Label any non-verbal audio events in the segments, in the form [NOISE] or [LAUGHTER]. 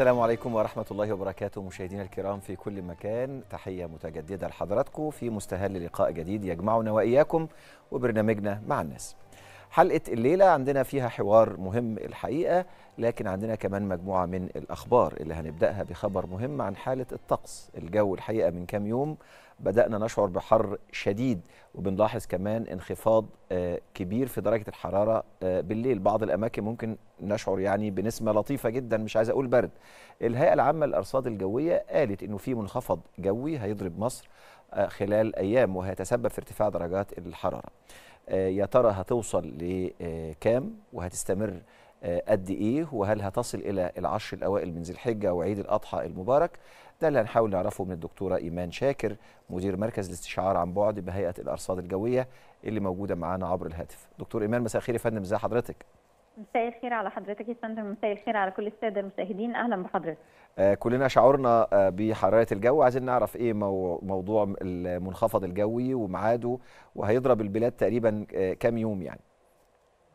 السلام عليكم ورحمة الله وبركاته مشاهدينا الكرام في كل مكان تحية متجددة لحضراتكم في مستهل لقاء جديد يجمعنا وإياكم وبرنامجنا مع الناس حلقة الليلة عندنا فيها حوار مهم الحقيقة لكن عندنا كمان مجموعة من الأخبار اللي هنبدأها بخبر مهم عن حالة الطقس الجو الحقيقة من كام يوم بدأنا نشعر بحر شديد وبنلاحظ كمان انخفاض آه، كبير في درجة الحرارة آه، بالليل بعض الأماكن ممكن نشعر يعني بنسمة لطيفة جدا مش عايز أقول برد الهيئة العامة للأرصاد الجوية قالت أنه في منخفض جوي هيضرب مصر آه، خلال أيام وهيتسبب في ارتفاع درجات الحرارة يا ترى هتوصل لكام وهتستمر قد ايه وهل هتصل الى العشر الاوائل من ذي الحجه وعيد الاضحى المبارك ده اللي هنحاول نعرفه من الدكتوره ايمان شاكر مدير مركز الاستشعار عن بعد بهيئه الارصاد الجويه اللي موجوده معانا عبر الهاتف دكتور ايمان مساء الخير يا فندم ازي حضرتك مساء الخير على حضرتك يا فندم مساء الخير على كل الساده المشاهدين اهلا بحضرتك آه كلنا شعورنا آه بحراره الجو عايزين نعرف ايه مو موضوع المنخفض الجوي وميعاده وهيضرب البلاد تقريبا آه كام يوم يعني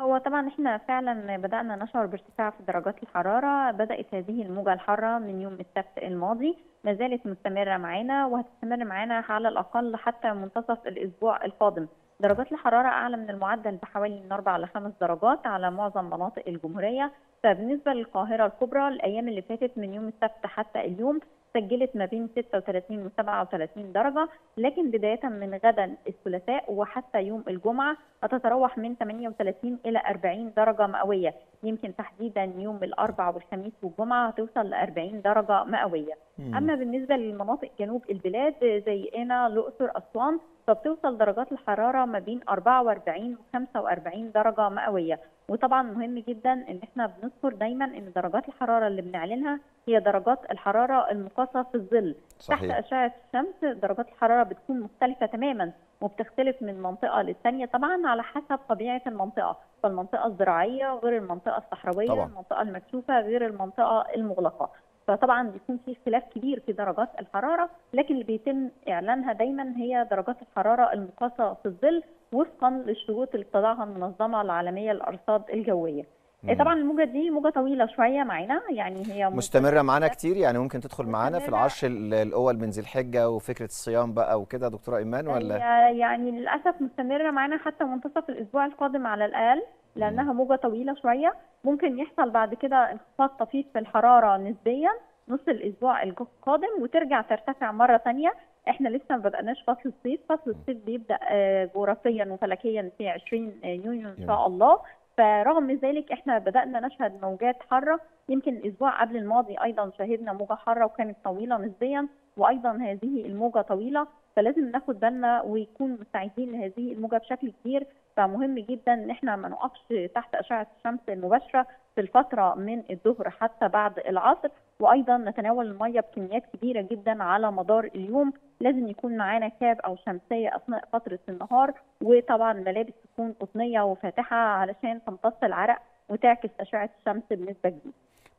هو طبعا احنا فعلا بدأنا نشعر بارتفاع في درجات الحرارة بدأت هذه الموجة الحارة من يوم السبت الماضي ما زالت مستمرة معانا وهتستمر معانا على الأقل حتى منتصف الأسبوع القادم درجات الحرارة أعلى من المعدل بحوالي من 4 ل 5 درجات على معظم مناطق الجمهورية فبالنسبة للقاهرة الكبرى الأيام اللي فاتت من يوم السبت حتى اليوم سجلت ما بين 36 و 37 درجه لكن بدايه من غدا الثلاثاء وحتى يوم الجمعه هتتراوح من 38 الى 40 درجه مئويه يمكن تحديدا يوم الاربعاء والخميس والجمعه هتوصل ل 40 درجه مئويه اما بالنسبه للمناطق جنوب البلاد زي انا الاقصر اسوان فبتوصل درجات الحراره ما بين 44 و 45 درجه مئويه وطبعا مهم جدا ان احنا بنذكر دايما ان درجات الحراره اللي بنعلنها هي درجات الحراره المقاسه في الظل صحيح. تحت اشعه الشمس درجات الحراره بتكون مختلفه تماما وبتختلف من منطقه للثانيه طبعا على حسب طبيعه المنطقه فالمنطقه الزراعيه غير المنطقه الصحراويه طبعا. المنطقه المكشوفه غير المنطقه المغلقه فطبعا بيكون في اختلاف كبير في درجات الحراره لكن اللي بيتم اعلانها دايما هي درجات الحراره المقاسه في الظل وفقا للشروط اللي بتضعها المنظمه العالميه للارصاد الجويه. إيه طبعا الموجه دي موجه طويله شويه معانا يعني هي مستمره معانا كتير يعني ممكن تدخل معانا في العرش الاول من ذي الحجه وفكره الصيام بقى وكده دكتوره ايمان ولا يعني للاسف مستمره معانا حتى منتصف الاسبوع القادم على الاقل لانها موجه طويله شويه ممكن يحصل بعد كده انخفاض طفيف في الحراره نسبيا نص الاسبوع القادم وترجع ترتفع مره ثانيه احنا لسه ما بدأناش فصل الصيف فصل الصيف بيبدأ آه، جغرافيا وفلكيا في 20 يونيو ان يعني. شاء الله فرغم ذلك احنا بدأنا نشهد موجات حارة يمكن الأسبوع قبل الماضي أيضا شهدنا موجة حارة وكانت طويلة نسبيا وأيضا هذه الموجة طويلة فلازم ناخد بالنا ويكون مستعدين لهذه الموجة بشكل كبير فمهم جدا ان احنا ما نقفش تحت أشعة الشمس المباشرة في الفترة من الظهر حتى بعد العصر وايضا نتناول الميه بكميات كبيره جدا على مدار اليوم لازم يكون معانا كاب او شمسيه اثناء فتره النهار وطبعا ملابس تكون قطنيه وفاتحه علشان تمتص العرق وتعكس اشعه الشمس بنسبه كبيره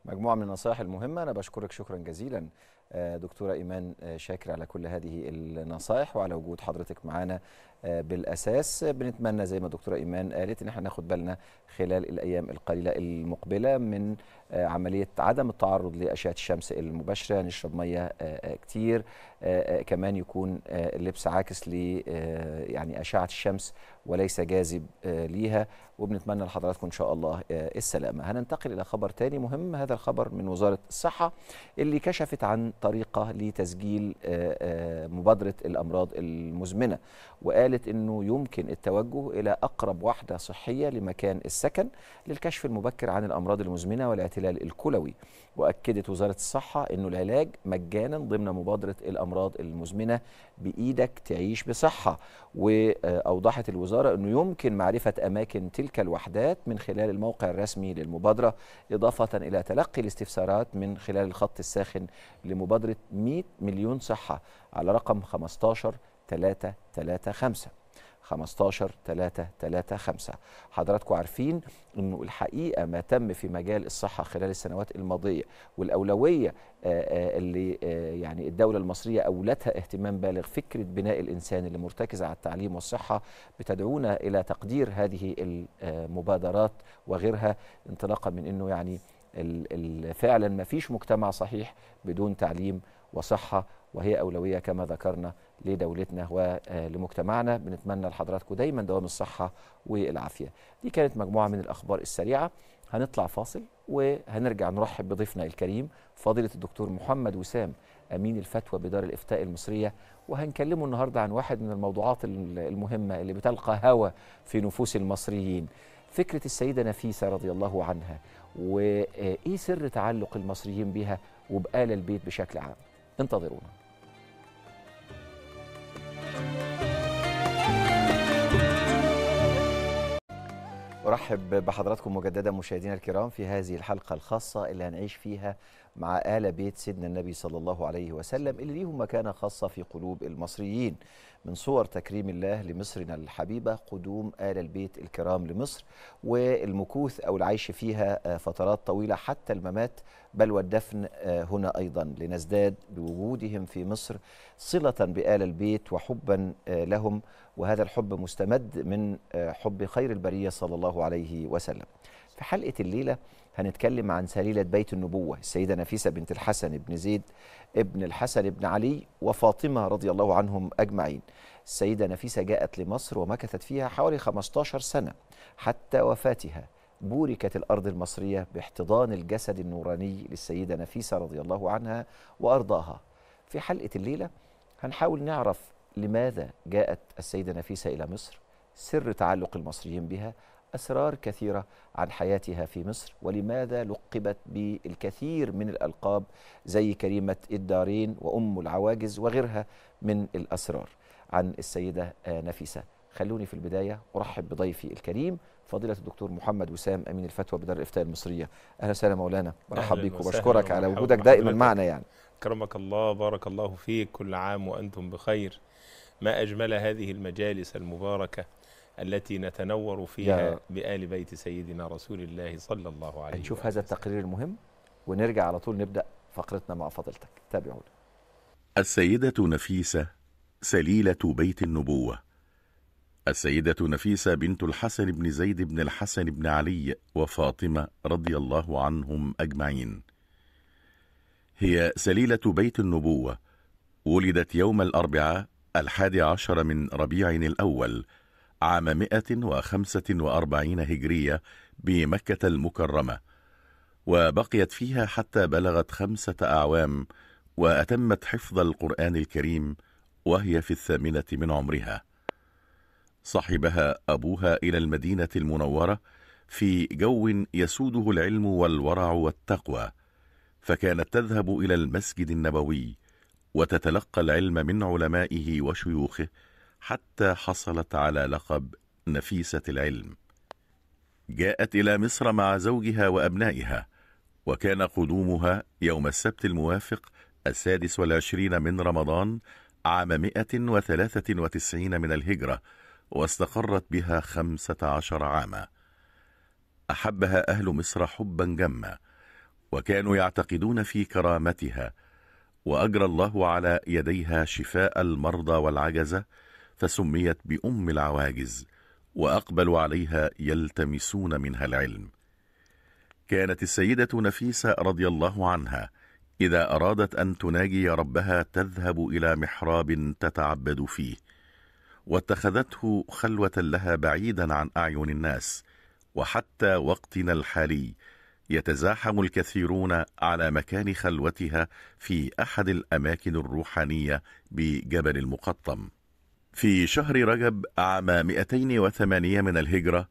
مجموعة من النصائح المهمة أنا بشكرك شكرا جزيلا آه، دكتورة إيمان آه، شاكر على كل هذه النصائح وعلى وجود حضرتك معانا آه، بالأساس بنتمنى زي ما دكتورة إيمان قالت إن احنا ناخد بالنا خلال الأيام القليلة المقبلة من آه، عمليه عدم التعرض لاشعه الشمس المباشره نشرب ميه آه، آه، كتير كمان يكون اللبس عاكس ل يعني اشعه الشمس وليس جاذب ليها وبنتمنى لحضراتكم ان شاء الله السلامه هننتقل الى خبر تاني مهم هذا الخبر من وزاره الصحه اللي كشفت عن طريقه لتسجيل مبادره الامراض المزمنه وقالت انه يمكن التوجه الى اقرب وحده صحيه لمكان السكن للكشف المبكر عن الامراض المزمنه والاعتماد الاحتلال الكلوي واكدت وزاره الصحه انه العلاج مجانا ضمن مبادره الامراض المزمنه بايدك تعيش بصحه واوضحت الوزاره انه يمكن معرفه اماكن تلك الوحدات من خلال الموقع الرسمي للمبادره اضافه الى تلقي الاستفسارات من خلال الخط الساخن لمبادره 100 مليون صحه على رقم 15 335 15 3 3 5 حضراتكم عارفين انه الحقيقه ما تم في مجال الصحه خلال السنوات الماضيه والاولويه آه، آه، اللي آه، يعني الدوله المصريه اولتها اهتمام بالغ فكره بناء الانسان اللي مرتكزه على التعليم والصحه بتدعونا الى تقدير هذه المبادرات وغيرها انطلاقا من انه يعني فعلا ما فيش مجتمع صحيح بدون تعليم وصحه وهي اولويه كما ذكرنا لدولتنا ولمجتمعنا بنتمنى لحضراتكم دايما دوام الصحة والعافية دي كانت مجموعة من الأخبار السريعة هنطلع فاصل وهنرجع نرحب بضيفنا الكريم فضيلة الدكتور محمد وسام أمين الفتوى بدار الإفتاء المصرية وهنكلمه النهاردة عن واحد من الموضوعات المهمة اللي بتلقى هوى في نفوس المصريين فكرة السيدة نفيسة رضي الله عنها وإيه سر تعلق المصريين بها وبآل البيت بشكل عام انتظرونا أرحب بحضراتكم مجددا مشاهدينا الكرام في هذه الحلقة الخاصة اللي هنعيش فيها مع آل بيت سيدنا النبي صلى الله عليه وسلم اللي ليهم مكانة خاصة في قلوب المصريين من صور تكريم الله لمصرنا الحبيبة قدوم آل البيت الكرام لمصر والمكوث أو العيش فيها آه، فترات طويلة حتى الممات بل والدفن آه، هنا أيضا لنزداد بوجودهم في مصر صلة بآل البيت وحبا آه، لهم وهذا الحب مستمد من حب خير البرية صلى الله عليه وسلم في حلقة الليلة هنتكلم عن سليلة بيت النبوة السيدة نفيسة بنت الحسن بن زيد ابن الحسن بن علي وفاطمة رضي الله عنهم أجمعين السيدة نفيسة جاءت لمصر ومكثت فيها حوالي 15 سنة حتى وفاتها بوركت الأرض المصرية باحتضان الجسد النوراني للسيدة نفيسة رضي الله عنها وأرضاها في حلقة الليلة هنحاول نعرف لماذا جاءت السيدة نفيسة إلى مصر سر تعلق المصريين بها أسرار كثيرة عن حياتها في مصر ولماذا لقبت بالكثير من الألقاب زي كريمة الدارين وأم العواجز وغيرها من الأسرار عن السيدة آه، نفيسة خلوني في البداية أرحب بضيفي الكريم فضيلة الدكتور محمد وسام أمين الفتوى بدار الإفتاء المصرية أهلا وسهلا مولانا مرحب بك وبشكرك على وجودك دائما معنا يعني كرمك الله بارك الله فيك كل عام وأنتم بخير ما أجمل هذه المجالس المباركة التي نتنور فيها بآل بيت سيدنا رسول الله صلى الله عليه نشوف هذا التقرير المهم ونرجع على طول نبدأ فقرتنا مع فضلتك تابعونا السيدة نفيسة سليلة بيت النبوة السيدة نفيسة بنت الحسن بن زيد بن الحسن بن علي وفاطمة رضي الله عنهم أجمعين هي سليلة بيت النبوة ولدت يوم الأربعاء الحادي عشر من ربيع الأول عام 145 هجرية بمكة المكرمة وبقيت فيها حتى بلغت خمسة أعوام وأتمت حفظ القرآن الكريم وهي في الثامنة من عمرها صحبها أبوها إلى المدينة المنورة في جو يسوده العلم والورع والتقوى فكانت تذهب إلى المسجد النبوي وتتلقى العلم من علمائه وشيوخه حتى حصلت على لقب نفيسة العلم جاءت إلى مصر مع زوجها وأبنائها وكان قدومها يوم السبت الموافق السادس والعشرين من رمضان عام 193 من الهجرة واستقرت بها خمسة عشر عاما أحبها أهل مصر حبا جما وكانوا يعتقدون في كرامتها وأجرى الله على يديها شفاء المرضى والعجزة فسميت بأم العواجز وأقبلوا عليها يلتمسون منها العلم كانت السيدة نفيسة رضي الله عنها إذا أرادت أن تناجي ربها تذهب إلى محراب تتعبد فيه واتخذته خلوة لها بعيدا عن أعين الناس وحتى وقتنا الحالي يتزاحم الكثيرون على مكان خلوتها في أحد الأماكن الروحانية بجبل المقطم في شهر رجب عام 208 من الهجرة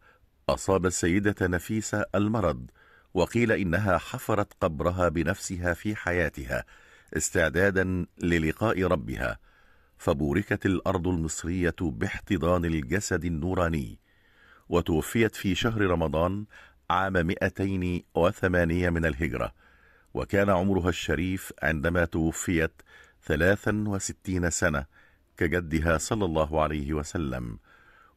أصاب السيدة نفيسة المرض وقيل إنها حفرت قبرها بنفسها في حياتها استعدادا للقاء ربها فبوركت الأرض المصرية باحتضان الجسد النوراني وتوفيت في شهر رمضان عام 208 من الهجرة وكان عمرها الشريف عندما توفيت 63 سنة كجدها صلى الله عليه وسلم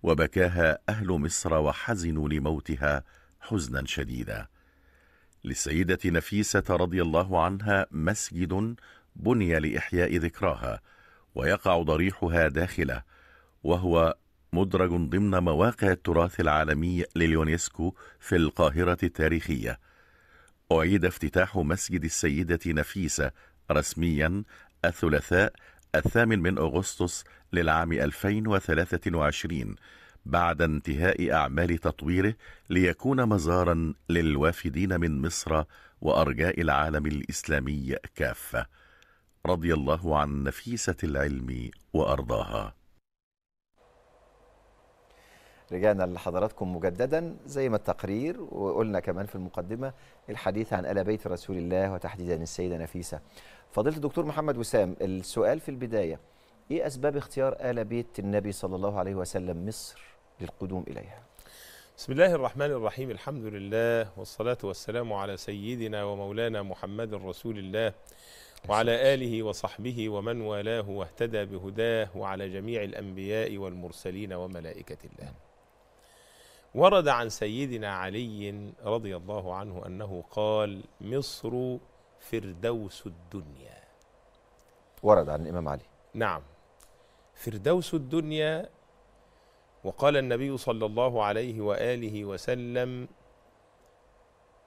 وبكاها أهل مصر وحزنوا لموتها حزنا شديدا للسيدة نفيسة رضي الله عنها مسجد بني لإحياء ذكراها ويقع ضريحها داخله وهو مدرج ضمن مواقع التراث العالمي لليونسكو في القاهرة التاريخية أعيد افتتاح مسجد السيدة نفيسة رسميا الثلاثاء الثامن من أغسطس للعام 2023 بعد انتهاء أعمال تطويره ليكون مزارا للوافدين من مصر وأرجاء العالم الإسلامي كافة رضي الله عن نفيسة العلم وأرضاها رجعنا لحضراتكم مجددا زي ما التقرير وقلنا كمان في المقدمة الحديث عن آل بيت رسول الله وتحديدا السيدة نفيسة فضيله الدكتور محمد وسام السؤال في البدايه ايه اسباب اختيار ال بيت النبي صلى الله عليه وسلم مصر للقدوم اليها بسم الله الرحمن الرحيم الحمد لله والصلاه والسلام على سيدنا ومولانا محمد رسول الله وعلى آله وصحبه ومن والاه واهتدى بهداه وعلى جميع الأنبياء والمرسلين وملائكة الله ورد عن سيدنا علي رضي الله عنه أنه قال مصر فردوس الدنيا ورد عن الإمام علي نعم فردوس الدنيا وقال النبي صلى الله عليه وآله وسلم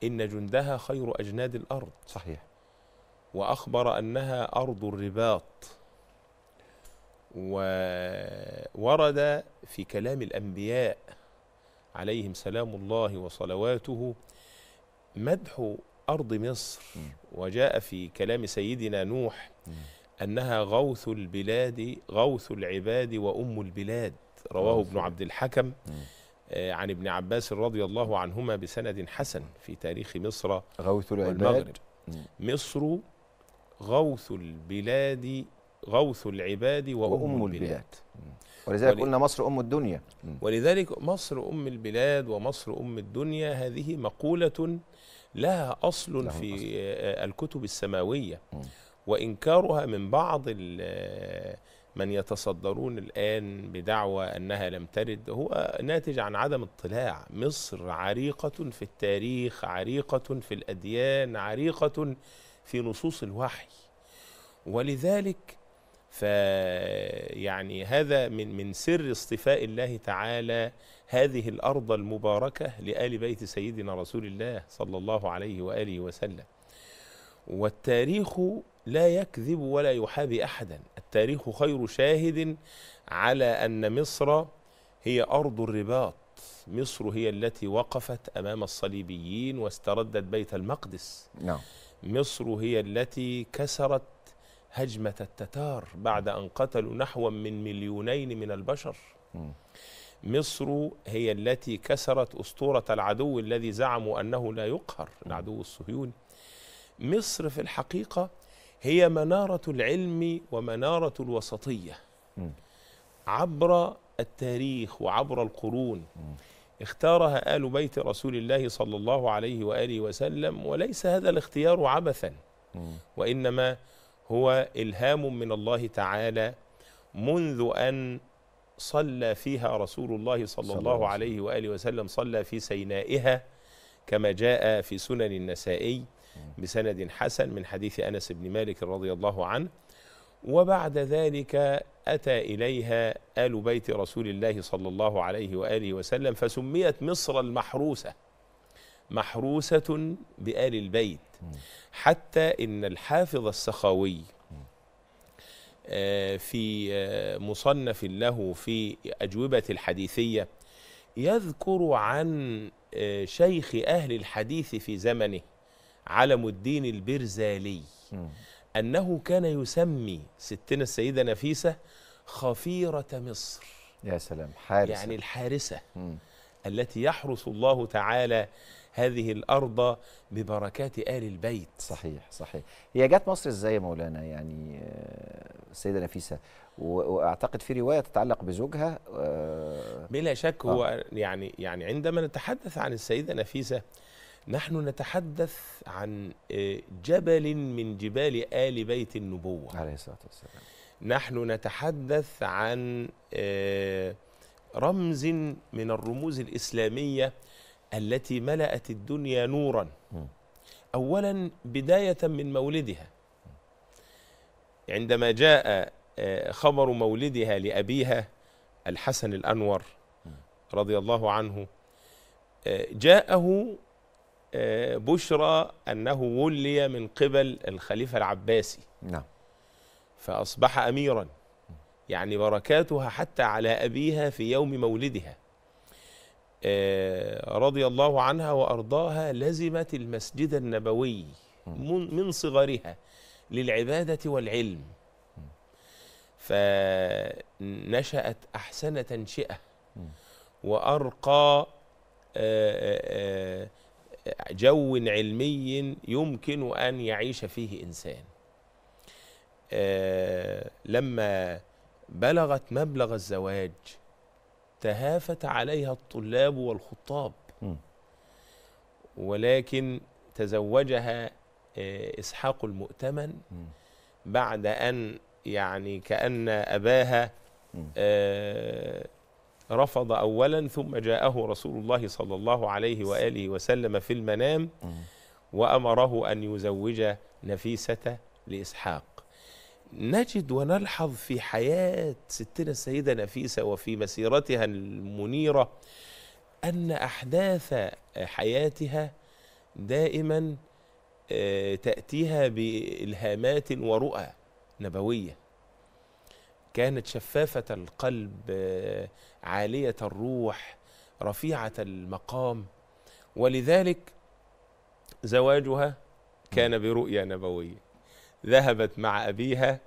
إن جندها خير أجناد الأرض صحيح وأخبر أنها أرض الرباط وورد في كلام الأنبياء عليهم سلام الله وصلواته مدح أرض مصر وجاء في كلام سيدنا نوح أنها غوث البلاد غوث العباد وأم البلاد رواه ابن عبد الحكم آه، عن ابن عباس رضي الله عنهما بسند حسن في تاريخ مصر غوث العباد مصر غوث البلاد غوث العباد وأم, وأم البلاد. ولذلك قلنا مصر أم الدنيا ولذلك مصر أم البلاد ومصر أم الدنيا هذه مقولة لها أصل في آه، الكتب السماوية وإنكارها من بعض آه، من يتصدرون الآن بدعوى أنها لم ترد هو ناتج عن عدم اطلاع مصر عريقة في التاريخ عريقة في الأديان عريقة في نصوص الوحي ولذلك فيعني هذا من من سر اصطفاء الله تعالى هذه الارض المباركه لال بيت سيدنا رسول الله صلى الله عليه واله وسلم. والتاريخ لا يكذب ولا يحابي احدا، التاريخ خير شاهد على ان مصر هي ارض الرباط، مصر هي التي وقفت امام الصليبيين واستردت بيت المقدس. نعم. مصر هي التي كسرت هجمة التتار بعد أن قتلوا نحو من مليونين من البشر مصر هي التي كسرت أسطورة العدو الذي زعموا أنه لا يقهر العدو الصهيوني مصر في الحقيقة هي منارة العلم ومنارة الوسطية عبر التاريخ وعبر القرون اختارها آل بيت رسول الله صلى الله عليه وآله وسلم وليس هذا الاختيار عبثا وإنما هو الهام من الله تعالى منذ ان صلى فيها رسول الله صلى الله عليه واله وسلم صلى في سينائها كما جاء في سنن النسائي بسند حسن من حديث انس بن مالك رضي الله عنه وبعد ذلك اتى اليها ال بيت رسول الله صلى الله عليه واله وسلم فسميت مصر المحروسه محروسة بآل البيت حتى إن الحافظ السخاوي آه، في آه، مصنف له في أجوبة الحديثية يذكر عن آه، شيخ أهل الحديث في زمنه علم الدين البرزالي أنه كان يسمي ستنا السيدة نفيسة خفيرة مصر يا سلام حارسة يعني الحارسة مم. التي يحرس الله تعالى هذه الأرض ببركات آل البيت صحيح صحيح هي جت مصر إزاي يا مولانا يعني السيدة آه، نفيسة وأعتقد في رواية تتعلق بزوجها آه، بلا شك هو آه. يعني يعني عندما نتحدث عن السيدة نفيسة نحن نتحدث عن جبل من جبال آل بيت النبوة عليه الصلاة والسلام نحن نتحدث عن آه رمز من الرموز الإسلامية التي ملأت الدنيا نورا أولا بداية من مولدها عندما جاء آه، خبر مولدها لأبيها الحسن الأنور رضي الله عنه آه، جاءه آه، بشرى أنه ولي من قبل الخليفة العباسي نعم فأصبح أميرا يعني بركاتها حتى على أبيها في يوم مولدها آه، رضي الله عنها وأرضاها لزمت المسجد النبوي من صغرها للعبادة والعلم فنشأت أحسن تنشئة وأرقى آه، آه، جو علمي يمكن أن يعيش فيه إنسان لما بلغت مبلغ الزواج تهافت عليها الطلاب والخطاب ولكن تزوجها آه، إسحاق المؤتمن بعد أن يعني كأن أباها آه، رفض أولا ثم جاءه رسول الله صلى الله عليه وآله وسلم في المنام وأمره أن يزوج نفيسة لإسحاق نجد ونلحظ في حياة ستنا السيدة نفيسة وفي مسيرتها المنيرة أن أحداث حياتها دائما آه، تأتيها بإلهامات ورؤى نبوية كانت شفافة القلب آه، عالية الروح رفيعة المقام ولذلك زواجها كان برؤيا نبويه ذهبت مع أبيها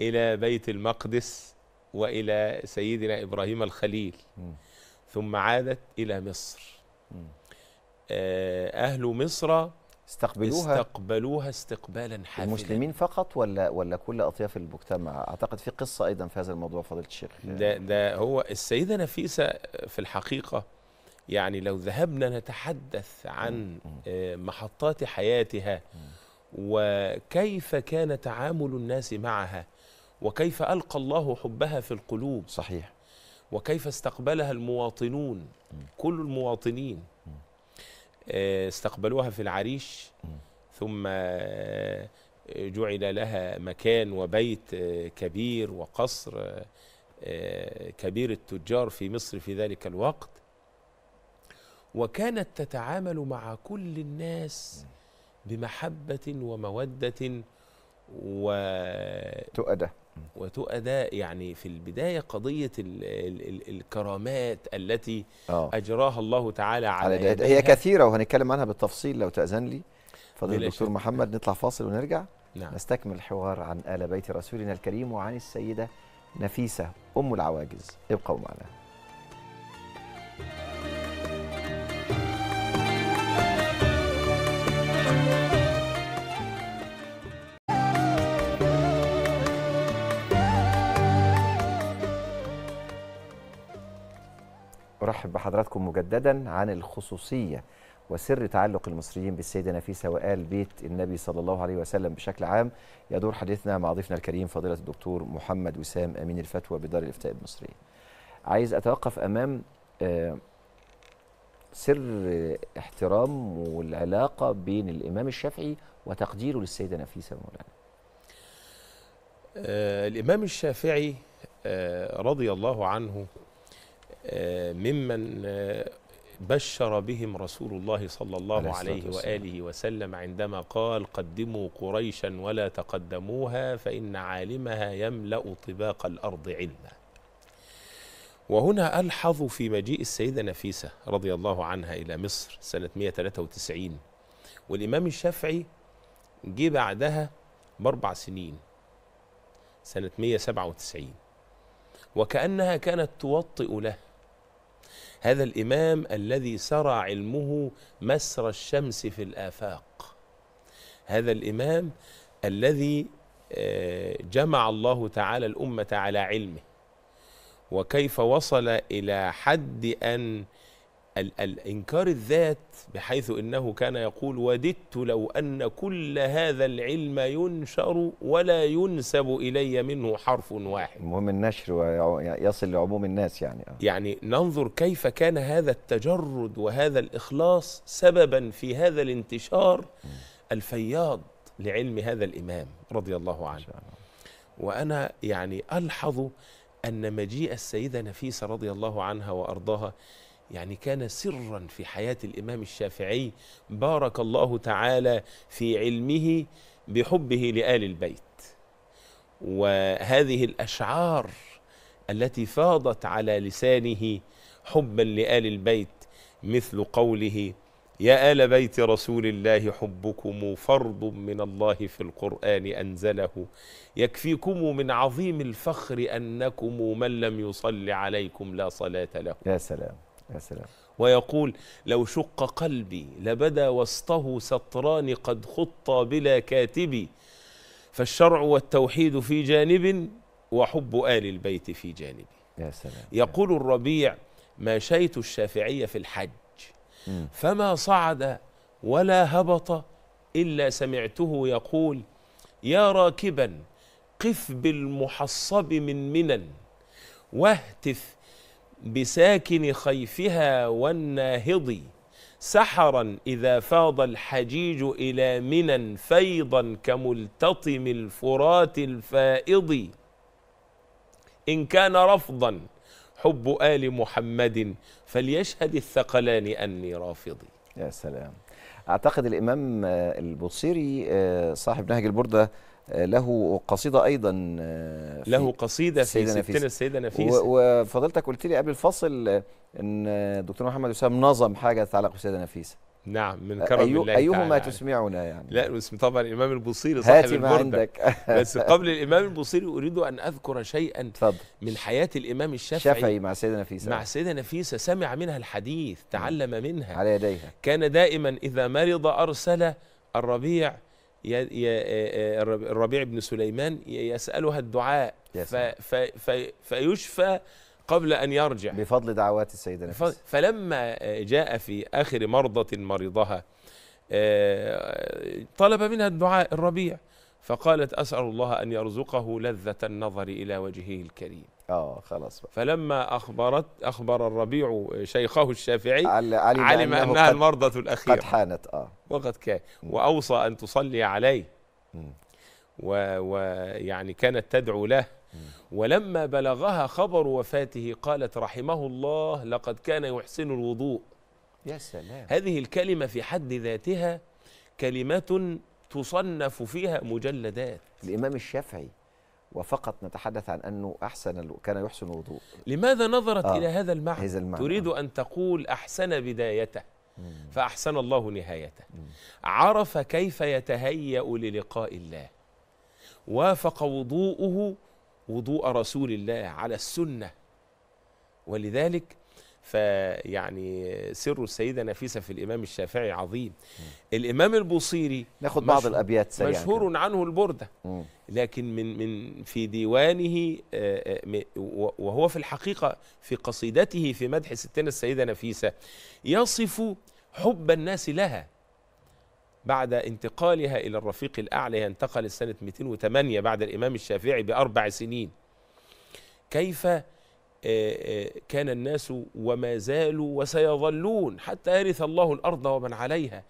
إلى بيت المقدس وإلى سيدنا إبراهيم الخليل ثم عادت إلى مصر آه، أهل مصر استقبلوها استقبلوها استقبالا حافلا المسلمين فقط ولا ولا كل اطياف المجتمع اعتقد في قصه ايضا في هذا الموضوع فضيله الشيخ ده ده هو السيده نفيسه في الحقيقه يعني لو ذهبنا نتحدث عن آه، محطات حياتها وكيف كان تعامل الناس معها وكيف ألقى الله حبها في القلوب صحيح وكيف استقبلها المواطنون كل المواطنين آه، استقبلوها في العريش ثم آه، جعل لها مكان وبيت آه، كبير وقصر كبير التجار في مصر في ذلك الوقت وكانت تتعامل مع كل الناس بمحبة ومودة و تؤدى وتؤدى يعني في البداية قضية الـ الـ الـ الكرامات التي أوه. أجراها الله تعالى على, على يديها هي كثيرة وهنتكلم عنها بالتفصيل لو تأذن لي فضل الدكتور محمد نطلع فاصل ونرجع نعم. نستكمل الحوار عن آل بيت رسولنا الكريم وعن السيدة نفيسة أم العواجز ابقوا معنا ارحب بحضراتكم مجددا عن الخصوصية وسر تعلق المصريين بالسيدة نفيسة وآل بيت النبي صلى الله عليه وسلم بشكل عام يدور حديثنا مع ضيفنا الكريم فضيلة الدكتور محمد وسام أمين الفتوى بدار الإفتاء المصرية عايز أتوقف أمام آه، سر احترام والعلاقة بين الإمام الشافعي وتقديره للسيدة نفيسة مولانا آه الإمام الشافعي آه رضي الله عنه آه، ممن آه، بشر بهم رسول الله صلى الله عليه وآله وسلم عندما قال قدموا قريشا ولا تقدموها فإن عالمها يملأ طباق الأرض علما وهنا ألحظ في مجيء السيدة نفيسة رضي الله عنها إلى مصر سنة 193 والإمام الشافعي جه بعدها بأربع سنين سنة 197 وكأنها كانت توطئ له هذا الامام الذي سرى علمه مسر الشمس في الافاق هذا الامام الذي آه، جمع الله تعالى الامه على علمه وكيف وصل الى حد ان الإنكار الذات بحيث إنه كان يقول وددت لو أن كل هذا العلم ينشر ولا ينسب إلي منه حرف واحد المهم النشر يصل لعموم الناس يعني آه. يعني ننظر كيف كان هذا التجرد وهذا الإخلاص سببا في هذا الانتشار الفياض لعلم هذا الإمام رضي الله عنه وأنا يعني ألحظ أن مجيء السيدة نفيسة رضي الله عنها وأرضاها يعني كان سرا في حياة الإمام الشافعي بارك الله تعالى في علمه بحبه لآل البيت وهذه الأشعار التي فاضت على لسانه حبا لآل البيت مثل قوله يا آل بيت رسول الله حبكم فرض من الله في القرآن أنزله يكفيكم من عظيم الفخر أنكم من لم يصل عليكم لا صلاة له يا سلام يا سلام ويقول لو شق قلبي لبدا وسطه سطران قد خطا بلا كاتب فالشرع والتوحيد في جانب وحب آل البيت في جانب يا سلام يقول الربيع ماشيت الشافعية في الحج فما صعد ولا هبط إلا سمعته يقول يا راكبا قف بالمحصب من منن واهتف بساكن خيفها والناهض سحرا إذا فاض الحجيج إلى منى فيضا كملتطم الفرات الفائض إن كان رفضا حب آل محمد فليشهد الثقلان أني رافضي يا سلام أعتقد الإمام البوصيري آه، صاحب نهج البردة له قصيده ايضا آه، له قصيده في سيدنا نفيس, السيده نفيس وفضلتك قلت لي قبل الفصل ان الدكتور محمد وسام نظم حاجه تتعلق بالسيده نفيسه نعم من كرم أيوه الله أيهما تعالى. تسمعنا يعني لا بس طبعا الإمام البصيري صاحب هاتي ما عندك [LAUGHS] بس قبل الإمام البصيري أريد أن أذكر شيئا فضل. من حياة الإمام الشافعي شافعي مع سيدنا نفيسة مع سيدة نفيسة سمع منها الحديث تعلم منها على يديها كان دائما إذا مرض أرسل الربيع آه، آه، الربيع بن سليمان يسألها الدعاء فيشفى قبل أن يرجع بفضل دعوات السيدة نفسها فلما آه، جاء في آخر مرضة مرضها طلب منها الدعاء الربيع فقالت أسأل الله أن يرزقه لذة النظر إلى وجهه الكريم اه خلاص بقى. فلما اخبرت اخبر الربيع شيخه الشافعي علم, علم انها, انها المرضة الاخيره قد حانت اه وقد كان واوصى ان تصلي عليه ويعني كانت تدعو له ولما بلغها خبر وفاته قالت رحمه الله لقد كان يحسن الوضوء يا سلام هذه الكلمة في حد ذاتها كلمة تصنف فيها مجلدات الإمام الشافعي وفقط نتحدث عن أنه أحسن كان يحسن الوضوء لماذا نظرت آه إلى هذا المعنى؟, هذا المعنى تريد أن تقول أحسن بدايته فأحسن الله نهايته عرف كيف يتهيأ للقاء الله وافق وضوءه وضوء رسول الله على السنة ولذلك فيعني سر السيدة نفيسة في الإمام الشافعي عظيم الإمام البوصيري ناخد بعض الأبيات سريعا مشهور عنه البردة مم. لكن من من في ديوانه آه، آه، وهو في الحقيقة في قصيدته في مدح ستنا السيدة نفيسة يصف حب الناس لها بعد انتقالها إلى الرفيق الأعلى انتقل سنة 208 بعد الإمام الشافعي بأربع سنين كيف آه، آه، كان الناس وما زالوا وسيظلون حتى يرث الله الارض ومن عليها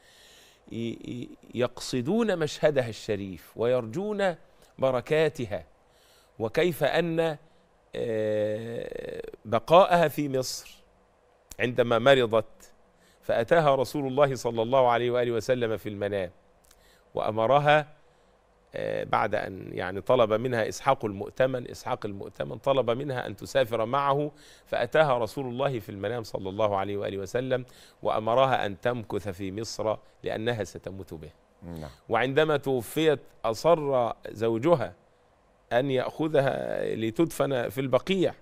يقصدون مشهدها الشريف ويرجون بركاتها وكيف ان آه، بقاءها في مصر عندما مرضت فاتاها رسول الله صلى الله عليه واله وسلم في المنام وامرها آه، بعد أن يعني طلب منها إسحاق المؤتمن إسحاق المؤتمن طلب منها أن تسافر معه فأتاها رسول الله في المنام صلى الله عليه وآله وسلم وأمرها أن تمكث في مصر لأنها ستموت به نعم. وعندما توفيت أصر زوجها أن يأخذها لتدفن في البقيع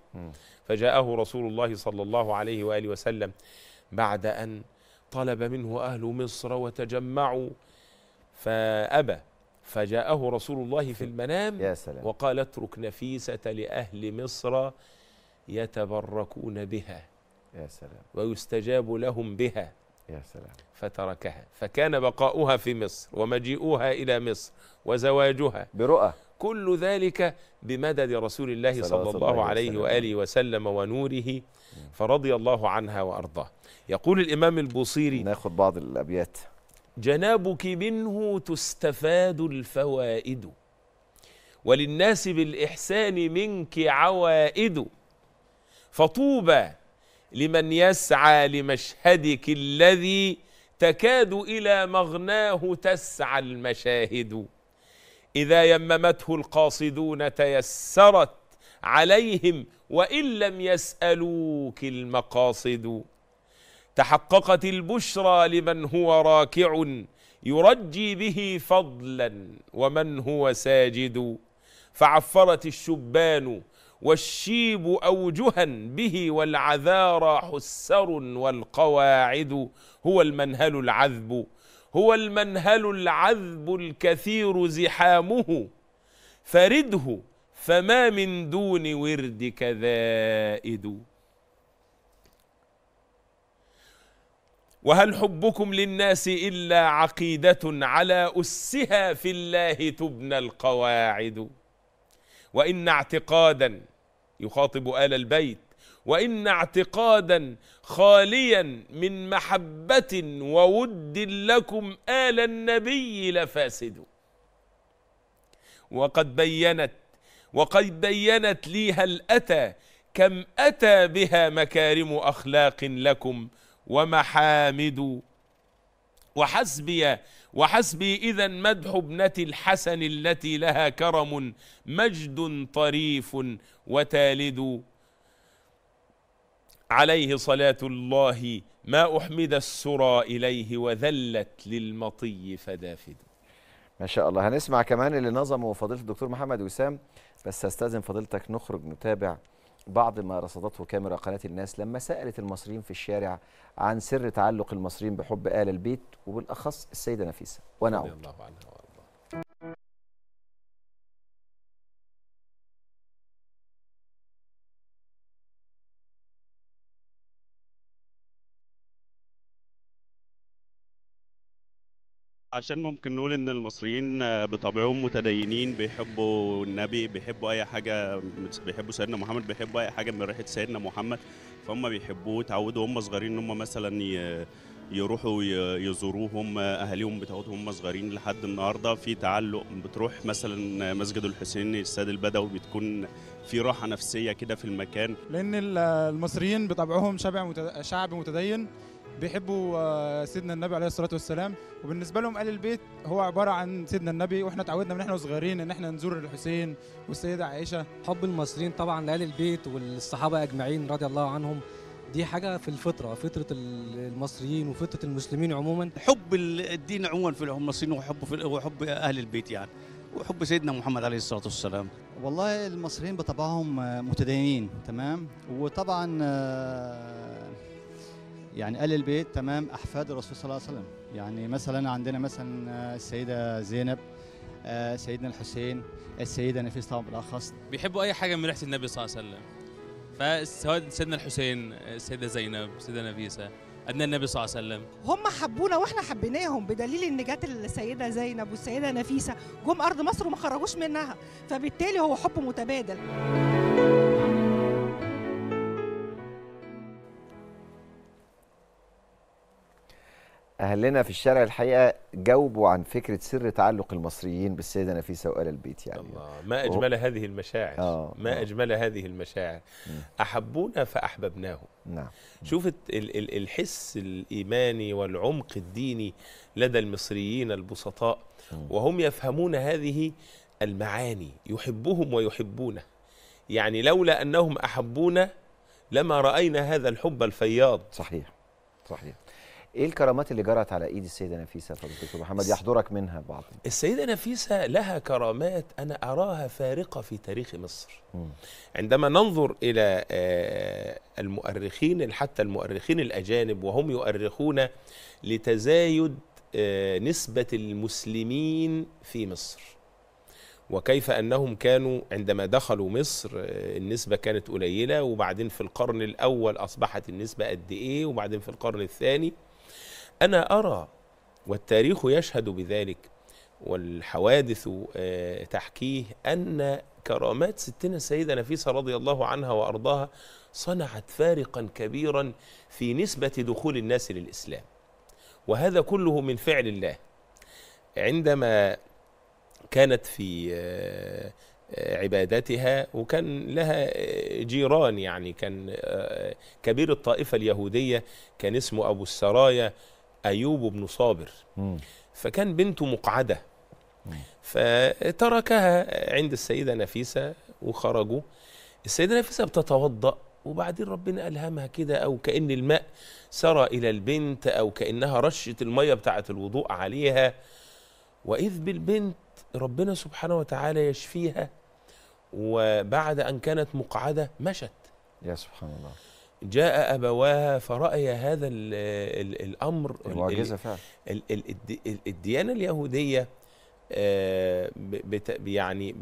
فجاءه رسول الله صلى الله عليه وآله وسلم بعد أن طلب منه أهل مصر وتجمعوا فأبى فجاءه رسول الله في المنام يا سلام. وقال اترك نفيسة لأهل مصر يتبركون بها يا سلام ويستجاب لهم بها يا سلام فتركها فكان بقاؤها في مصر ومجيئها إلى مصر وزواجها برؤى كل ذلك بمدد رسول الله صلى الله عليه وآله وسلم ونوره فرضي الله عنها وأرضاه يقول الإمام البوصيري ناخد بعض الأبيات جنابك منه تستفاد الفوائد وللناس بالإحسان منك عوائد فطوبى لمن يسعى لمشهدك الذي تكاد إلى مغناه تسعى المشاهد إذا يممته القاصدون تيسرت عليهم وإن لم يسألوك المقاصد تحققت البشرى لمن هو راكع يرجي به فضلا ومن هو ساجد فعفرت الشبان والشيب أوجها به والعذارى حسر والقواعد هو المنهل العذب هو المنهل العذب الكثير زحامه فرده فما من دون وردك ذائد وهل حبكم للناس الا عقيده على اسها في الله تبنى القواعد وان اعتقادا يخاطب ال البيت وان اعتقادا خاليا من محبه وود لكم ال النبي لفاسد وقد بينت وقد بينت لي هل اتى كم اتى بها مكارم اخلاق لكم ومحامد وحسبي وحسبي إذا مدح ابنة الحسن التي لها كرم مجد طريف وتالد عليه صلاة الله ما أحمد السرى إليه وذلت للمطي فدافد ما شاء الله هنسمع كمان اللي نظمه فضيلة الدكتور محمد وسام بس استاذن فضيلتك نخرج نتابع بعض ما رصدته كاميرا قناة الناس لما سألت المصريين في الشارع عن سر تعلق المصريين بحب آل البيت وبالأخص السيدة نفيسة ونعود الله عشان ممكن نقول ان المصريين بطبعهم متدينين بيحبوا النبي بيحبوا اي حاجه بيحبوا سيدنا محمد بيحبوا اي حاجه من ريحه سيدنا محمد فهم بيحبوه تعودوا هم صغيرين ان هم مثلا يروحوا يزوروهم اهاليهم بتاخدهم هم صغيرين لحد النهارده في تعلق بتروح مثلا مسجد الحسين الساد البدوي بتكون في راحه نفسيه كده في المكان لان المصريين بطبعهم شعب متدين بيحبوا آه، سيدنا النبي عليه الصلاه والسلام وبالنسبه لهم ال البيت هو عباره عن سيدنا النبي واحنا اتعودنا من احنا صغيرين ان احنا نزور الحسين والسيده عائشه حب المصريين طبعا لال البيت والصحابه اجمعين رضي الله عنهم دي حاجة في الفطرة فطرة المصريين وفطرة المسلمين عموما حب الدين عموما في المصريين وحب في وحب أهل البيت يعني وحب سيدنا محمد عليه الصلاة والسلام والله المصريين بطبعهم آه، متدينين تمام وطبعا آه، يعني آل البيت تمام أحفاد الرسول صلى الله عليه وسلم يعني مثلا عندنا مثلا السيدة زينب آه، سيدنا الحسين السيدة نفيس طبعا بالأخص بيحبوا أي حاجة من ريحة النبي صلى الله عليه وسلم فسواء سيدنا الحسين السيدة زينب السيدة نفيسة أبناء النبي صلى الله عليه وسلم هم حبونا واحنا حبيناهم بدليل ان جت السيده زينب والسيده نفيسه جم ارض مصر وما خرجوش منها فبالتالي هو حب متبادل اهلنا في الشارع الحقيقه جاوبوا عن فكره سر تعلق المصريين بالسيده نفيسه وال البيت يعني الله ما اجمل أوه. هذه المشاعر آه. ما أوه. اجمل هذه المشاعر م. احبونا فاحببناهم نعم شوف ال ال الحس الايماني والعمق الديني لدى المصريين البسطاء م. وهم يفهمون هذه المعاني يحبهم ويحبونه يعني لولا انهم احبونا لما راينا هذا الحب الفياض صحيح صحيح ايه الكرامات اللي جرت على ايد السيده نفيسه فضيله الدكتور محمد يحضرك منها بعض السيده نفيسه لها كرامات انا اراها فارقه في تاريخ مصر م. عندما ننظر الى آه، المؤرخين حتى المؤرخين الاجانب وهم يؤرخون لتزايد آه، نسبه المسلمين في مصر وكيف انهم كانوا عندما دخلوا مصر آه، النسبه كانت قليله وبعدين في القرن الاول اصبحت النسبه قد ايه وبعدين في القرن الثاني أنا أرى والتاريخ يشهد بذلك والحوادث آه، تحكيه أن كرامات ستنا السيدة نفيسة رضي الله عنها وأرضاها صنعت فارقا كبيرا في نسبة دخول الناس للإسلام وهذا كله من فعل الله عندما كانت في آه، آه، عبادتها وكان لها جيران يعني كان كبير الطائفة اليهودية كان اسمه أبو السرايا ايوب بن صابر م. فكان بنته مقعده م. فتركها عند السيده نفيسه وخرجوا السيده نفيسه بتتوضا وبعدين ربنا الهمها كده او كان الماء سرى الى البنت او كانها رشت الميه بتاعه الوضوء عليها واذ بالبنت ربنا سبحانه وتعالى يشفيها وبعد ان كانت مقعده مشت يا سبحان الله جاء أبواها فرأي هذا الـ الـ الأمر المعجزة فعلا الديانة اليهودية آه، يعني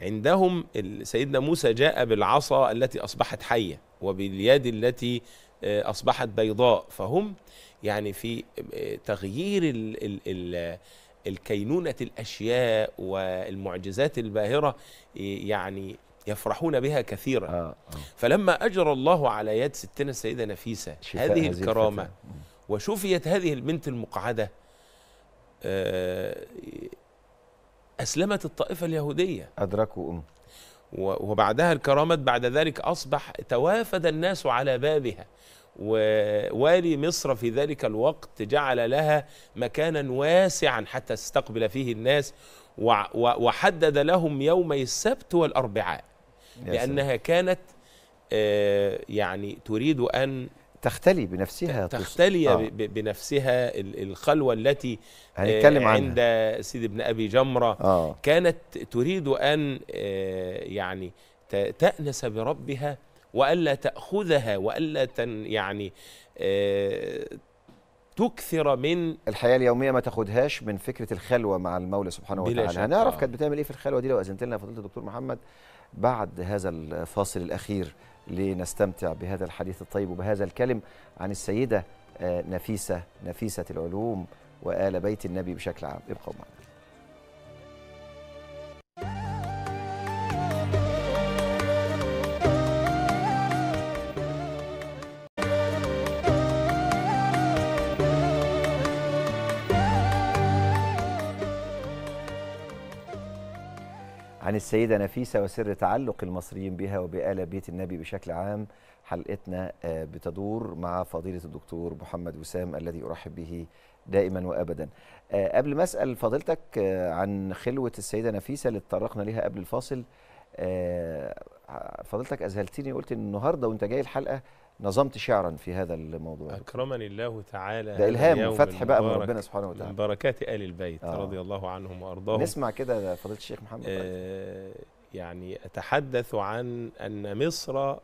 عندهم سيدنا موسى جاء بالعصا التي أصبحت حية وباليد التي آه، أصبحت بيضاء فهم يعني في آه، تغيير الـ الـ الـ الكينونة الأشياء والمعجزات الباهرة يعني يفرحون بها كثيرا آه آه. فلما أجرى الله على يد ستنا السيدة نفيسة هذه الكرامة وشفيت هذه البنت المقعدة آه، أسلمت الطائفة اليهودية أدركوا أم وبعدها الكرامة بعد ذلك أصبح توافد الناس على بابها ووالي مصر في ذلك الوقت جعل لها مكانا واسعا حتى تستقبل فيه الناس وحدد لهم يومي السبت والأربعاء لأنها كانت آه، يعني تريد أن تختلي بنفسها تختلي آه. بنفسها الخلوة التي هنتكلم آه، عنها. عند سيد ابن أبي جمرة آه. كانت تريد أن آه، يعني تأنس بربها وألا تأخذها وألا تن يعني تكثر من الحياة اليومية ما تاخدهاش من فكرة الخلوة مع المولى سبحانه وتعالى هنعرف آه. كانت بتعمل إيه في الخلوة دي لو أذنت لنا فضيلة الدكتور محمد بعد هذا الفاصل الأخير لنستمتع بهذا الحديث الطيب وبهذا الكلم عن السيدة آه، نفيسة نفيسة العلوم وآل بيت النبي بشكل عام ابقوا معنا عن السيدة نفيسة وسر تعلق المصريين بها وبآل بيت النبي بشكل عام حلقتنا آه، بتدور مع فضيلة الدكتور محمد وسام الذي أرحب به دائما وأبدا آه، قبل ما أسأل فضيلتك آه، عن خلوة السيدة نفيسة اللي اتطرقنا لها قبل الفاصل فضيلتك أذهلتني وقلت النهاردة وانت جاي الحلقة نظمت شعرا في هذا الموضوع اكرمني الله تعالى ده الهام وفتح بقى من ربنا سبحانه وتعالى من بركات ال البيت آه. رضي الله عنهم وارضاهم نسمع كده فضيله الشيخ محمد آه يعني اتحدث عن ان مصر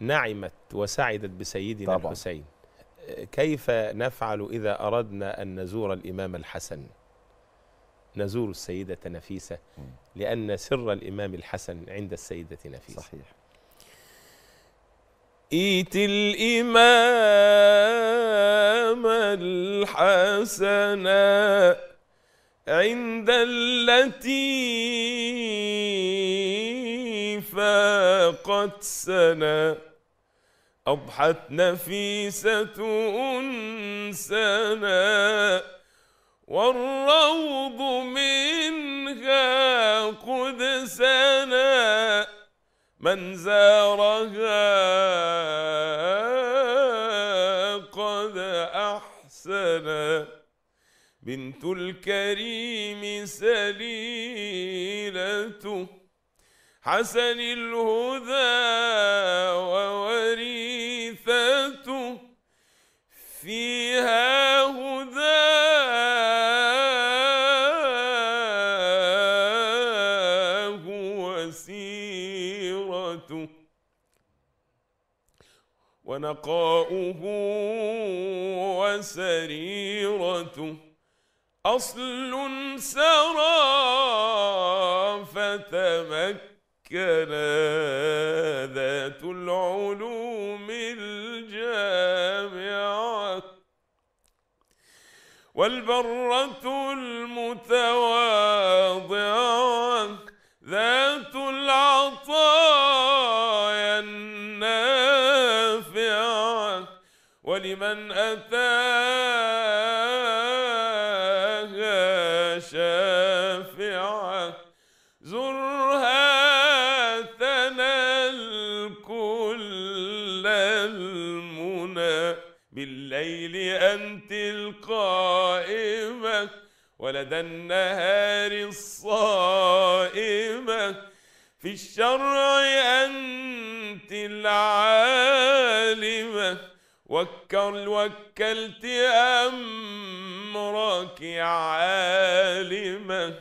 نعمت وسعدت بسيدنا طبعا. الحسين آه، كيف نفعل اذا اردنا ان نزور الامام الحسن نزور السيده نفيسه لان سر الامام الحسن عند السيده نفيسه صحيح إيت الإمام الحسنا عند التي فاقت سنا أضحت نفيسة أنسنا والروض منها قدسنا من زارها قد أحسن بنت الكريم سليلة حسن الهدى ووري نقاؤه وسريرته أصل سرى فتمكن ذات العلوم الجامعة والبرة المتواضعة ذات من أتاها شافعة زرها تنال كل المنى بالليل أنت القائمة ولدى النهار الصائمة في الشرع أنت العالمة وكل وكلت أمرك عالمة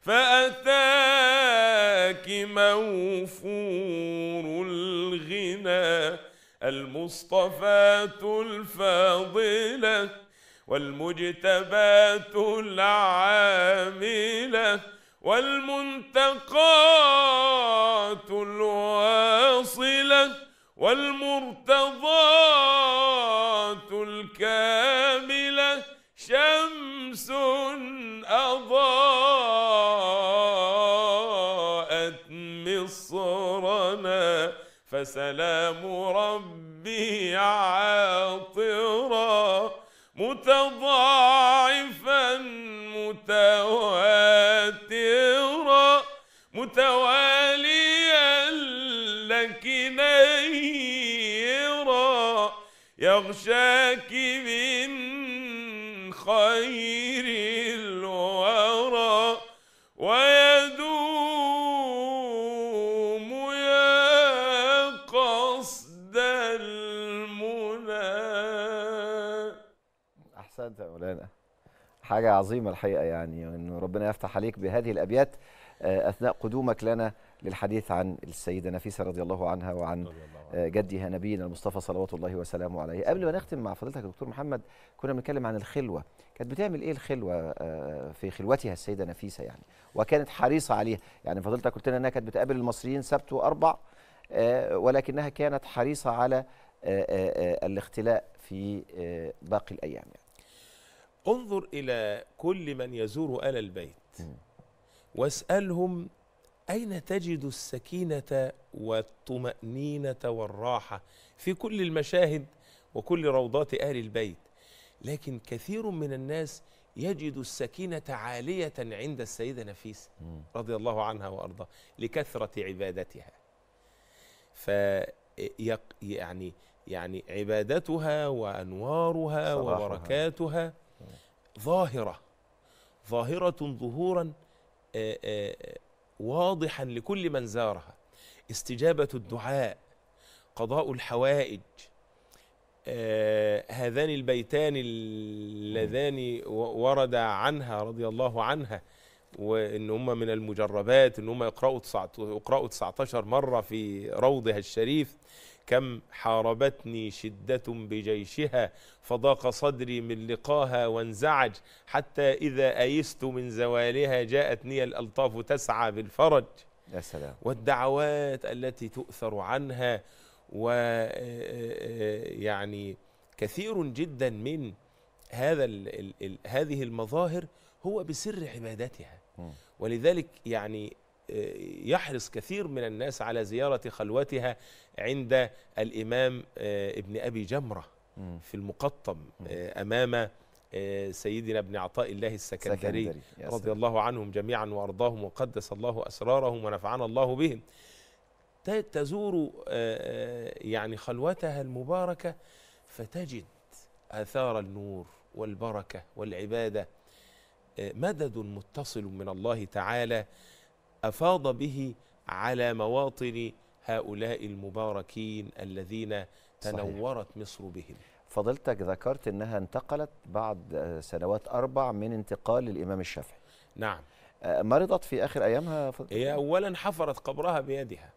فأتاك موفور الغنى المصطفاة الفاضلة والمجتبات العاملة والمنتقات الواصله والمرتضات الكاملة شمس أضاءت مصرنا فسلام ربي عاطرا متضاعفا يغشاك من خير الورى ويدوم يا قصد المنى أحسنت يا مولانا حاجة عظيمة الحقيقة يعني أن ربنا يفتح عليك بهذه الأبيات آه، أثناء قدومك لنا للحديث عن السيدة نفيسة رضي الله عنها وعن آه، جدها نبينا المصطفى صلوات الله وسلامه عليه قبل ما نختم مع فضيلتك دكتور محمد كنا بنتكلم عن الخلوة كانت بتعمل ايه الخلوة آه، في خلوتها السيدة نفيسة يعني وكانت حريصة عليها يعني فضيلتك قلت لنا انها كانت بتقابل المصريين سبت واربع آه، ولكنها كانت حريصة على الاختلاء في باقي الايام يعني. انظر الى كل من يزور ال البيت واسالهم أين تجد السكينة والطمأنينة والراحة في كل المشاهد وكل روضات أهل البيت لكن كثير من الناس يجد السكينة عالية عند السيدة نفيسة رضي الله عنها وأرضاه لكثرة عبادتها ف يعني يعني عبادتها وأنوارها وبركاتها ظاهرة ظاهرة ظهورا واضحا لكل من زارها استجابه الدعاء قضاء الحوائج آه هذان البيتان اللذان ورد عنها رضي الله عنها وان هم من المجربات ان هم يقرأوا اقرأوا 19 مره في روضها الشريف كم حاربتني شدة بجيشها فضاق صدري من لقاها وانزعج حتى إذا أيست من زوالها جاءتني الألطاف تسعى بالفرج يا سلام والدعوات التي تؤثر عنها و آه، آه، يعني كثير جدا من هذا الـ الـ هذه المظاهر هو بسر عبادتها ولذلك يعني يحرص كثير من الناس على زيارة خلوتها عند الإمام آه، ابن أبي جمرة في المقطم آه، أمام آه، سيدنا ابن عطاء الله السكندري رضي الله عنهم جميعا وأرضاهم وقدس الله أسرارهم ونفعنا الله بهم تزور يعني خلوتها المباركة فتجد آثار النور والبركة والعبادة مدد متصل من الله تعالى افاض به على مواطن هؤلاء المباركين الذين تنورت صحيح. مصر بهم فضلتك ذكرت انها انتقلت بعد سنوات اربع من انتقال الامام الشافعي نعم آه، مرضت في اخر ايامها هي اولا حفرت قبرها بيدها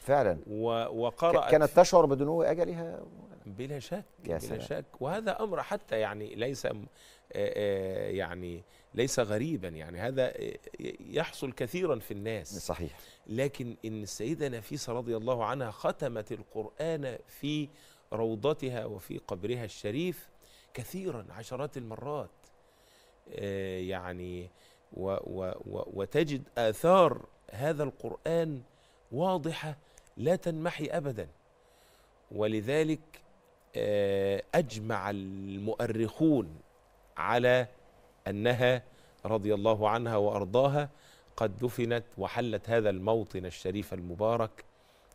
فعلا و... وقرأت كانت تشعر بدنو أجلها بلا شك يا سلام. بلا شك وهذا أمر حتى يعني ليس يعني ليس غريبا يعني هذا يحصل كثيرا في الناس صحيح لكن إن السيدة نفيسة رضي الله عنها ختمت القرآن في روضتها وفي قبرها الشريف كثيرا عشرات المرات يعني و و و وتجد آثار هذا القرآن واضحة لا تنمحي ابدا ولذلك آه، اجمع المؤرخون على انها رضي الله عنها وارضاها قد دفنت وحلت هذا الموطن الشريف المبارك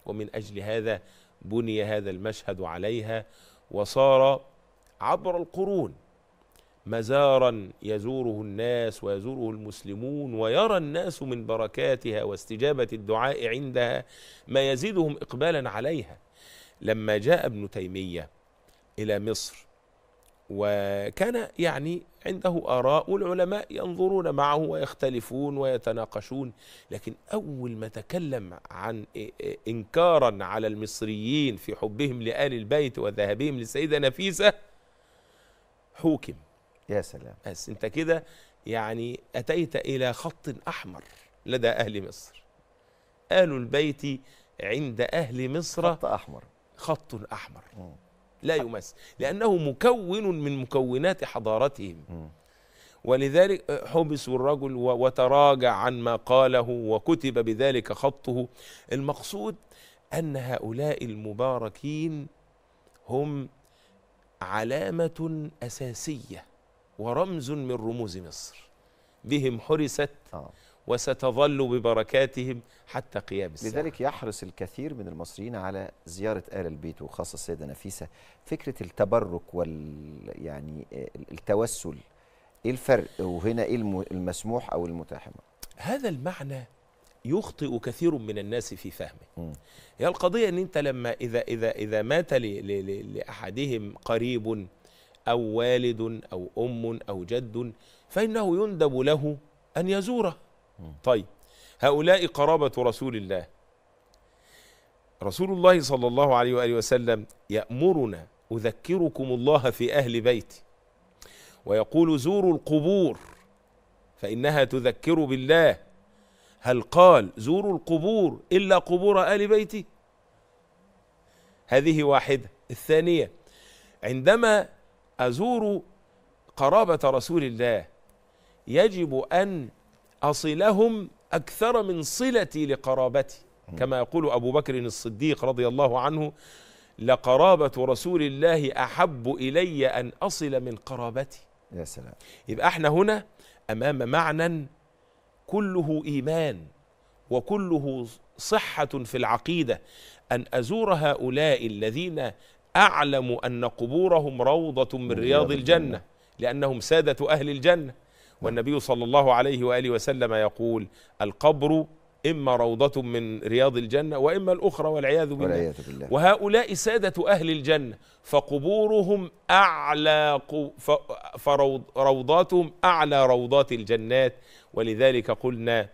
ومن اجل هذا بني هذا المشهد عليها وصار عبر القرون مزارا يزوره الناس ويزوره المسلمون ويرى الناس من بركاتها واستجابه الدعاء عندها ما يزيدهم اقبالا عليها لما جاء ابن تيميه الى مصر وكان يعني عنده آراء والعلماء ينظرون معه ويختلفون ويتناقشون لكن أول ما تكلم عن إنكارا على المصريين في حبهم لآل البيت وذهبهم للسيدة نفيسة حوكم يا سلام بس انت كده يعني اتيت الى خط احمر لدى اهل مصر آل البيت عند اهل مصر خط احمر خط احمر م. لا يمس لانه مكون من مكونات حضارتهم م. ولذلك حبس الرجل وتراجع عن ما قاله وكتب بذلك خطه المقصود ان هؤلاء المباركين هم علامه اساسيه ورمز من رموز مصر بهم حرست آه. وستظل ببركاتهم حتى قيام الساعة لذلك يحرص الكثير من المصريين على زيارة آل البيت وخاصة السيدة نفيسة فكرة التبرك وال يعني التوسل إيه الفرق وهنا إيه المسموح أو المتاح هذا المعنى يخطئ كثير من الناس في فهمه هي القضية أن أنت لما إذا, إذا, إذا مات لأحدهم قريب أو والد أو أم أو جد فإنه يندب له أن يزوره طيب هؤلاء قرابة رسول الله رسول الله صلى الله عليه وآله وسلم يأمرنا أذكركم الله في أهل بيتي ويقول زوروا القبور فإنها تذكر بالله هل قال زوروا القبور إلا قبور آل بيتي هذه واحدة الثانية عندما ازور قرابه رسول الله يجب ان اصلهم اكثر من صلتي لقرابتي كما يقول ابو بكر الصديق رضي الله عنه لقرابه رسول الله احب الي ان اصل من قرابتي يا سلام يبقى احنا هنا امام معنى كله ايمان وكله صحه في العقيده ان ازور هؤلاء الذين أعلم أن قبورهم روضة من رياض الجنة لأنهم سادة أهل الجنة والنبي صلى الله عليه وآله وسلم يقول القبر إما روضة من رياض الجنة وإما الأخرى والعياذ بالله, والعياذ بالله. وهؤلاء سادة أهل الجنة فقبورهم أعلى فروضاتهم أعلى روضات الجنات ولذلك قلنا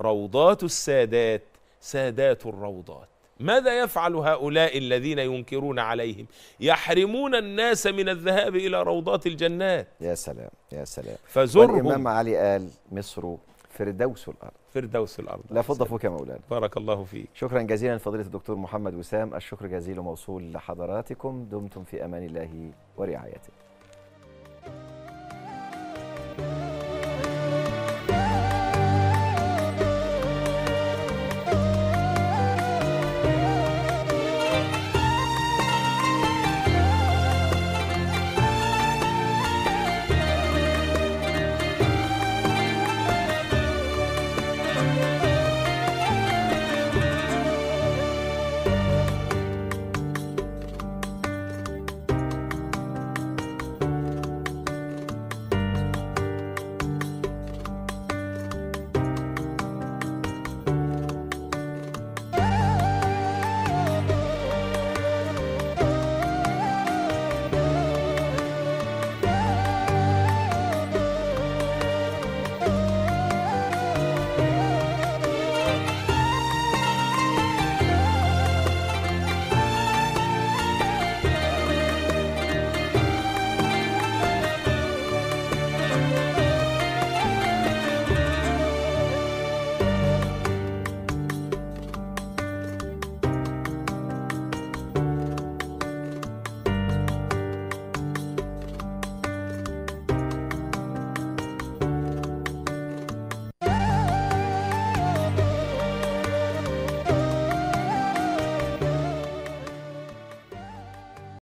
روضات السادات سادات الروضات ماذا يفعل هؤلاء الذين ينكرون عليهم يحرمون الناس من الذهاب إلى روضات الجنات يا سلام يا سلام فزرهم الإمام علي قال مصر فردوس الأرض فردوس الأرض لا فض فوك يا مولانا بارك الله فيك شكرا جزيلا فضيلة الدكتور محمد وسام الشكر جزيل موصول لحضراتكم دمتم في أمان الله ورعايته